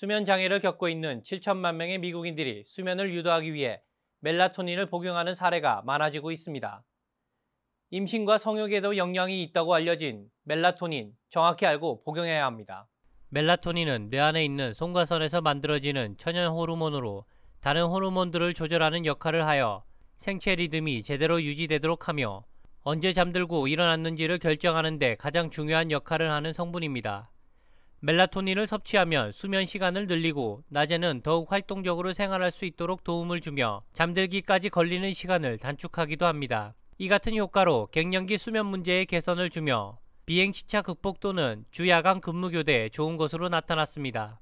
수면 장애를 겪고 있는 7천만 명의 미국인들이 수면을 유도하기 위해 멜라토닌을 복용하는 사례가 많아지고 있습니다. 임신과 성욕에도 영향이 있다고 알려진 멜라토닌 정확히 알고 복용해야 합니다. 멜라토닌은 뇌 안에 있는 송과선에서 만들어지는 천연 호르몬으로 다른 호르몬들을 조절하는 역할을 하여 생체 리듬이 제대로 유지되도록 하며 언제 잠들고 일어났는지를 결정하는 데 가장 중요한 역할을 하는 성분입니다. 멜라토닌을 섭취하면 수면 시간을 늘리고 낮에는 더욱 활동적으로 생활할 수 있도록 도움을 주며 잠들기까지 걸리는 시간을 단축하기도 합니다. 이 같은 효과로 갱년기 수면 문제에 개선을 주며 비행시차 극복 또는 주야간 근무교대에 좋은 것으로 나타났습니다.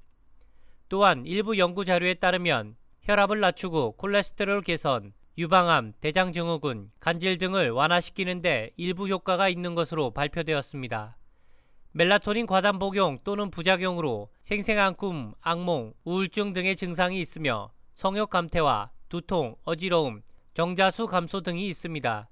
또한 일부 연구 자료에 따르면 혈압을 낮추고 콜레스테롤 개선, 유방암, 대장증후군, 간질 등을 완화시키는데 일부 효과가 있는 것으로 발표되었습니다. 멜라토닌 과단 복용 또는 부작용으로 생생한 꿈, 악몽, 우울증 등의 증상이 있으며 성욕 감퇴와 두통, 어지러움, 정자수 감소 등이 있습니다.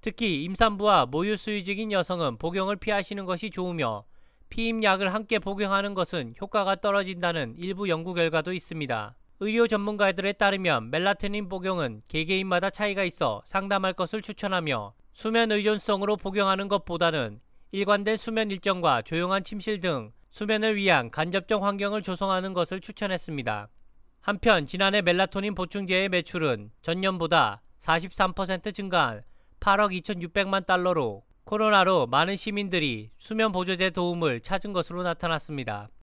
특히 임산부와 모유 수유직인 여성은 복용을 피하시는 것이 좋으며 피임약을 함께 복용하는 것은 효과가 떨어진다는 일부 연구 결과도 있습니다. 의료 전문가들에 따르면 멜라토닌 복용은 개개인마다 차이가 있어 상담할 것을 추천하며 수면 의존성으로 복용하는 것보다는 일관된 수면 일정과 조용한 침실 등 수면을 위한 간접적 환경을 조성하는 것을 추천했습니다. 한편 지난해 멜라토닌 보충제의 매출은 전년보다 43% 증가한 8억 2,600만 달러로 코로나로 많은 시민들이 수면 보조제 도움을 찾은 것으로 나타났습니다.